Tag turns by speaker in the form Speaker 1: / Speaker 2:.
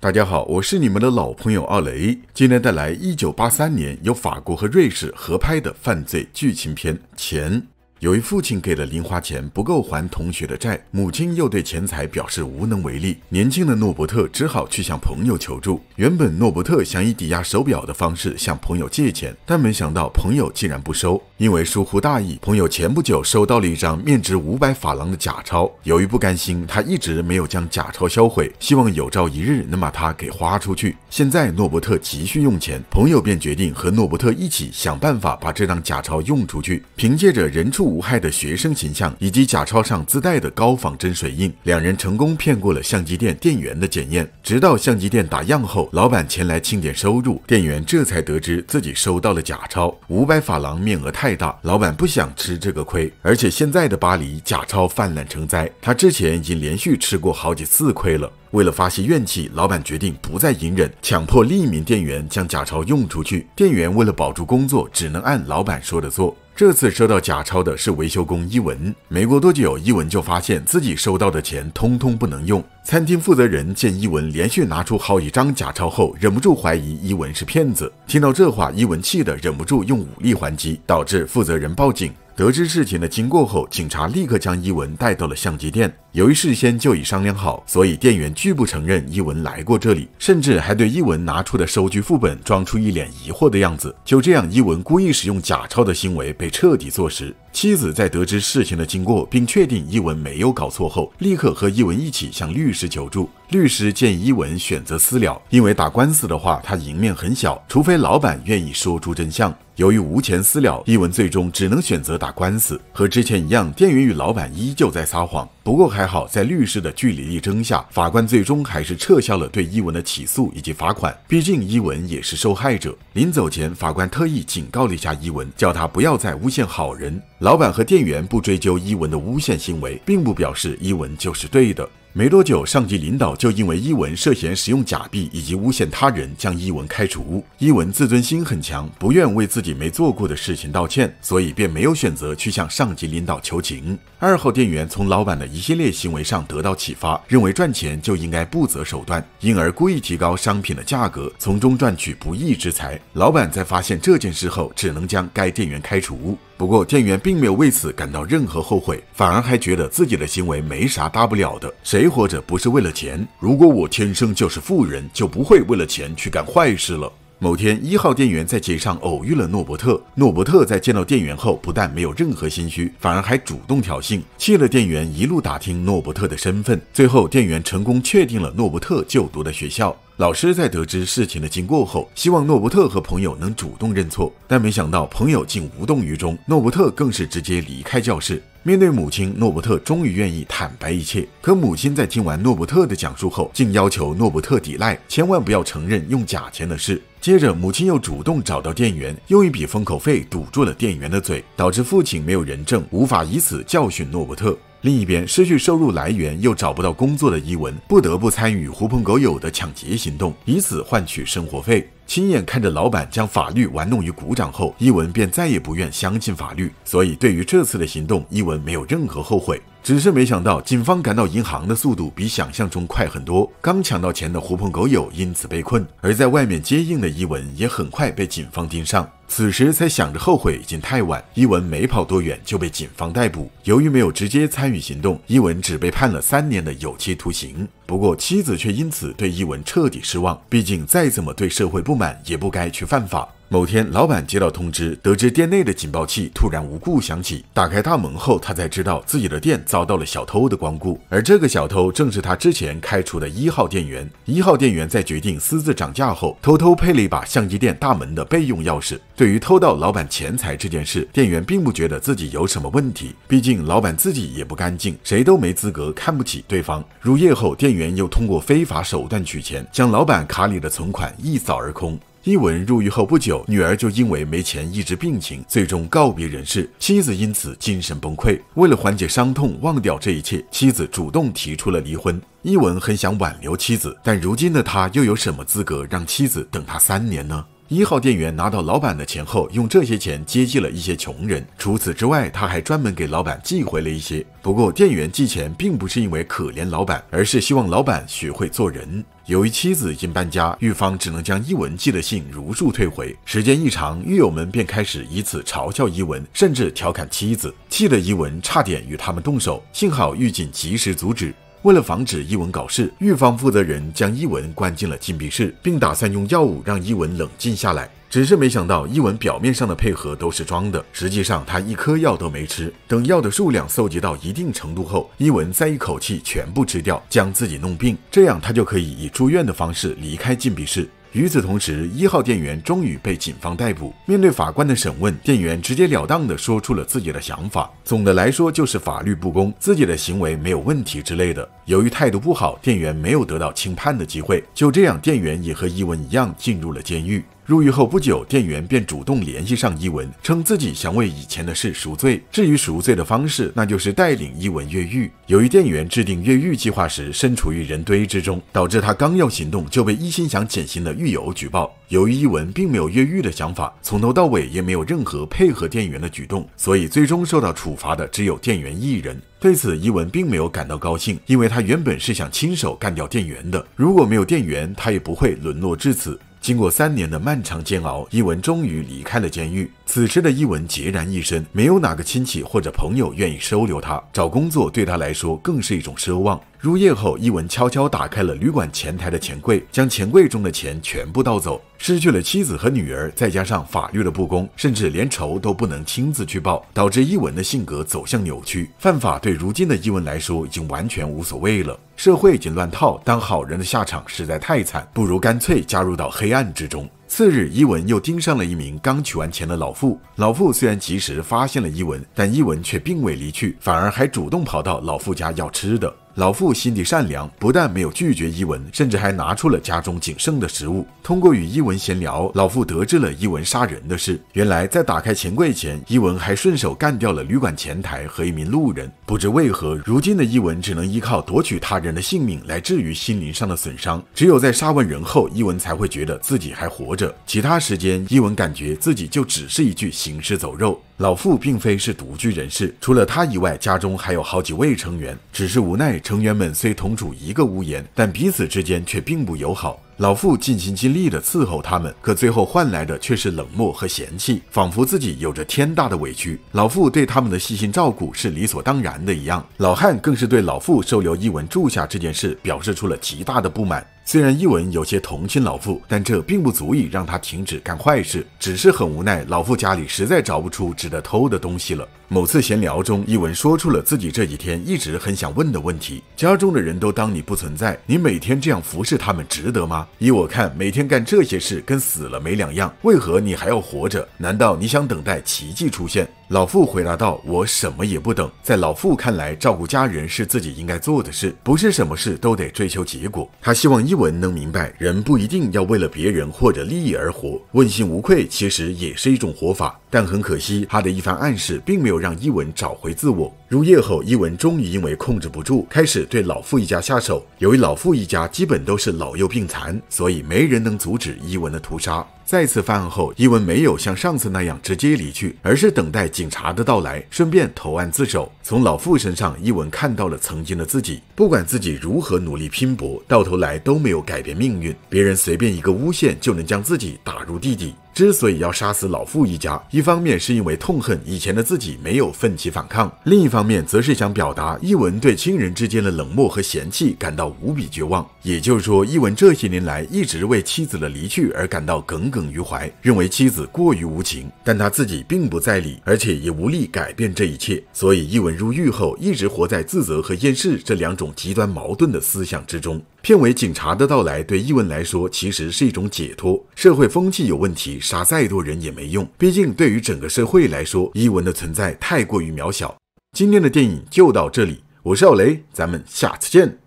Speaker 1: 大家好，我是你们的老朋友奥雷，今天带来一九八三年由法国和瑞士合拍的犯罪剧情片《钱》。由于父亲给了零花钱不够还同学的债，母亲又对钱财表示无能为力，年轻的诺伯特只好去向朋友求助。原本诺伯特想以抵押手表的方式向朋友借钱，但没想到朋友竟然不收。因为疏忽大意，朋友前不久收到了一张面值五百法郎的假钞。由于不甘心，他一直没有将假钞销毁，希望有朝一日能把它给花出去。现在诺伯特急需用钱，朋友便决定和诺伯特一起想办法把这张假钞用出去。凭借着人畜无害的学生形象以及假钞上自带的高仿真水印，两人成功骗过了相机店店员的检验。直到相机店打样后，老板前来清点收入，店员这才得知自己收到了假钞，五百法郎面额太。太大，老板不想吃这个亏，而且现在的巴黎假钞泛滥成灾，他之前已经连续吃过好几次亏了。为了发泄怨气，老板决定不再隐忍，强迫另一名店员将假钞用出去。店员为了保住工作，只能按老板说的做。这次收到假钞的是维修工伊文。没过多久，伊文就发现自己收到的钱通通不能用。餐厅负责人见伊文连续拿出好几张假钞后，忍不住怀疑伊文是骗子。听到这话，伊文气得忍不住用武力还击，导致负责人报警。得知事情的经过后，警察立刻将伊文带到了相机店。由于事先就已商量好，所以店员拒不承认伊文来过这里，甚至还对伊文拿出的收据副本装出一脸疑惑的样子。就这样，伊文故意使用假钞的行为被彻底坐实。妻子在得知事情的经过，并确定伊文没有搞错后，立刻和伊文一起向律师求助。律师建议伊文选择私了，因为打官司的话他赢面很小，除非老板愿意说出真相。由于无钱私了，伊文最终只能选择打官司。和之前一样，店员与老板依旧在撒谎。不过还好，在律师的据理力争下，法官最终还是撤销了对伊文的起诉以及罚款。毕竟伊文也是受害者。临走前，法官特意警告了一下伊文，叫他不要再诬陷好人。老板和店员不追究伊文的诬陷行为，并不表示伊文就是对的。没多久，上级领导就因为伊文涉嫌使用假币以及诬陷他人，将伊文开除。伊文自尊心很强，不愿为自己没做过的事情道歉，所以便没有选择去向上级领导求情。二号店员从老板的一系列行为上得到启发，认为赚钱就应该不择手段，因而故意提高商品的价格，从中赚取不义之财。老板在发现这件事后，只能将该店员开除。不过，店员并没有为此感到任何后悔，反而还觉得自己的行为没啥大不了的。谁活着不是为了钱？如果我天生就是富人，就不会为了钱去干坏事了。某天，一号店员在街上偶遇了诺伯特。诺伯特在见到店员后，不但没有任何心虚，反而还主动挑衅，气了店员一路打听诺伯特的身份。最后，店员成功确定了诺伯特就读的学校。老师在得知事情的经过后，希望诺伯特和朋友能主动认错，但没想到朋友竟无动于衷，诺伯特更是直接离开教室。面对母亲，诺伯特终于愿意坦白一切，可母亲在听完诺伯特的讲述后，竟要求诺伯特抵赖，千万不要承认用假钱的事。接着，母亲又主动找到店员，用一笔封口费堵住了店员的嘴，导致父亲没有人证，无法以此教训诺伯特。另一边，失去收入来源又找不到工作的伊文，不得不参与狐朋狗友的抢劫行动，以此换取生活费。亲眼看着老板将法律玩弄于股掌后，伊文便再也不愿相信法律。所以，对于这次的行动，伊文没有任何后悔。只是没想到，警方赶到银行的速度比想象中快很多。刚抢到钱的狐朋狗友因此被困，而在外面接应的伊文也很快被警方盯上。此时才想着后悔已经太晚。伊文没跑多远就被警方逮捕。由于没有直接参与行动，伊文只被判了三年的有期徒刑。不过妻子却因此对伊文彻底失望。毕竟再怎么对社会不满，也不该去犯法。某天，老板接到通知，得知店内的警报器突然无故响起。打开大门后，他才知道自己的店遭到了小偷的光顾。而这个小偷正是他之前开除的一号店员。一号店员在决定私自涨价后，偷偷配了一把相机店大门的备用钥匙。对于偷盗老板钱财这件事，店员并不觉得自己有什么问题，毕竟老板自己也不干净，谁都没资格看不起对方。入夜后，店员又通过非法手段取钱，将老板卡里的存款一扫而空。伊文入狱后不久，女儿就因为没钱医治病情，最终告别人世。妻子因此精神崩溃。为了缓解伤痛，忘掉这一切，妻子主动提出了离婚。伊文很想挽留妻子，但如今的他又有什么资格让妻子等他三年呢？一号店员拿到老板的钱后，用这些钱接济了一些穷人。除此之外，他还专门给老板寄回了一些。不过，店员寄钱并不是因为可怜老板，而是希望老板学会做人。由于妻子已经搬家，玉芳只能将伊文寄的信如数退回。时间一长，狱友们便开始以此嘲笑伊文，甚至调侃妻子，气得伊文差点与他们动手。幸好狱警及时阻止。为了防止伊文搞事，狱方负责人将伊文关进了禁闭室，并打算用药物让伊文冷静下来。只是没想到，伊文表面上的配合都是装的，实际上他一颗药都没吃。等药的数量搜集到一定程度后，伊文再一口气全部吃掉，将自己弄病，这样他就可以以住院的方式离开禁闭室。与此同时，一号店员终于被警方逮捕。面对法官的审问，店员直截了当地说出了自己的想法。总的来说，就是法律不公，自己的行为没有问题之类的。由于态度不好，店员没有得到轻判的机会。就这样，店员也和伊文一样进入了监狱。入狱后不久，店员便主动联系上伊文，称自己想为以前的事赎罪。至于赎罪的方式，那就是带领伊文越狱。由于店员制定越狱计划时身处于人堆之中，导致他刚要行动就被一心想减刑的狱友举报。由于伊文并没有越狱的想法，从头到尾也没有任何配合店员的举动，所以最终受到处罚的只有店员一人。对此，伊文并没有感到高兴，因为他原本是想亲手干掉店员的。如果没有店员，他也不会沦落至此。经过三年的漫长煎熬，伊文终于离开了监狱。此时的伊文孑然一身，没有哪个亲戚或者朋友愿意收留他。找工作对他来说更是一种奢望。入夜后，伊文悄悄打开了旅馆前台的钱柜，将钱柜中的钱全部盗走。失去了妻子和女儿，再加上法律的不公，甚至连仇都不能亲自去报，导致伊文的性格走向扭曲。犯法对如今的伊文来说已经完全无所谓了，社会已经乱套，当好人的下场实在太惨，不如干脆加入到黑暗之中。次日，伊文又盯上了一名刚取完钱的老妇。老妇虽然及时发现了伊文，但伊文却并未离去，反而还主动跑到老妇家要吃的。老妇心地善良，不但没有拒绝伊文，甚至还拿出了家中仅剩的食物。通过与伊文闲聊，老妇得知了伊文杀人的事。原来，在打开钱柜前，伊文还顺手干掉了旅馆前台和一名路人。不知为何，如今的伊文只能依靠夺取他人的性命来治愈心灵上的损伤。只有在杀完人后，伊文才会觉得自己还活着。其他时间，伊文感觉自己就只是一具行尸走肉。老妇并非是独居人士，除了她以外，家中还有好几位成员。只是无奈，成员们虽同住一个屋檐，但彼此之间却并不友好。老妇尽心尽力地伺候他们，可最后换来的却是冷漠和嫌弃，仿佛自己有着天大的委屈。老妇对他们的细心照顾是理所当然的一样。老汉更是对老妇收留伊文住下这件事表示出了极大的不满。虽然伊文有些同情老妇，但这并不足以让他停止干坏事，只是很无奈，老妇家里实在找不出值得偷的东西了。某次闲聊中，伊文说出了自己这几天一直很想问的问题：家中的人都当你不存在，你每天这样服侍他们值得吗？依我看，每天干这些事跟死了没两样。为何你还要活着？难道你想等待奇迹出现？老傅回答道：“我什么也不等。”在老傅看来，照顾家人是自己应该做的事，不是什么事都得追求结果。他希望伊文能明白，人不一定要为了别人或者利益而活，问心无愧其实也是一种活法。但很可惜，他的一番暗示并没有让伊文找回自我。入夜后，伊文终于因为控制不住，开始对老傅一家下手。由于老傅一家基本都是老幼病残，所以没人能阻止伊文的屠杀。再次犯案后，伊文没有像上次那样直接离去，而是等待警察的到来，顺便投案自首。从老付身上，伊文看到了曾经的自己。不管自己如何努力拼搏，到头来都没有改变命运。别人随便一个诬陷，就能将自己打入地底。之所以要杀死老傅一家，一方面是因为痛恨以前的自己没有奋起反抗，另一方面则是想表达伊文对亲人之间的冷漠和嫌弃感到无比绝望。也就是说，伊文这些年来一直为妻子的离去而感到耿耿于怀，认为妻子过于无情，但他自己并不在理，而且也无力改变这一切。所以，伊文入狱后一直活在自责和厌世这两种极端矛盾的思想之中。片尾警察的到来对伊文来说其实是一种解脱。社会风气有问题，杀再多人也没用。毕竟对于整个社会来说，伊文的存在太过于渺小。今天的电影就到这里，我是奥雷，咱们下次见。